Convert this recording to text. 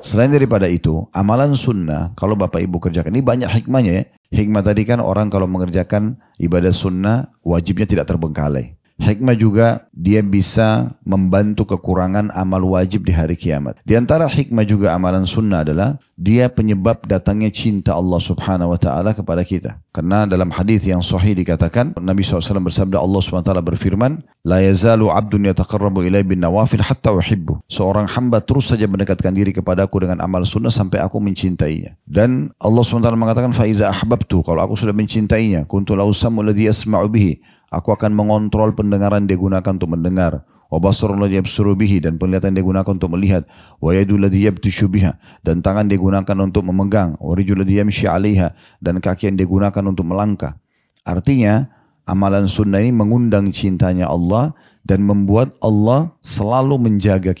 Selain daripada itu, amalan sunnah kalau Bapak Ibu kerjakan, ini banyak hikmahnya ya. Hikmah tadi kan orang kalau mengerjakan ibadah sunnah wajibnya tidak terbengkalai. Hikmah juga dia bisa membantu kekurangan amal wajib di hari kiamat. Di antara hikmah juga amalan sunnah adalah dia penyebab datangnya cinta Allah subhanahu wa ta'ala kepada kita. Karena dalam hadis yang sahih dikatakan, Nabi SAW bersabda Allah subhanahu wa ta'ala berfirman, La yazalu abdun yataqarrabu ilai bin nawafil hatta uhibbu. Seorang hamba terus saja mendekatkan diri kepadaku dengan amal sunnah sampai aku mencintainya. Dan Allah Subhanahu Wa Taala mengatakan, Faiza ahbabtu, kalau aku sudah mencintainya, kuntu lausamu ladzi yasma'u bihi Aku akan mengontrol pendengaran dia gunakan untuk mendengar. Wa basarul ladzi dan penglihatan dia gunakan untuk melihat. Wa yadul ladzi dan tangan dia gunakan untuk memegang. Wa rijul ladzi dan kaki yang dia gunakan untuk melangkah. Artinya, amalan sunnah ini mengundang cintanya Allah dan membuat Allah selalu menjaga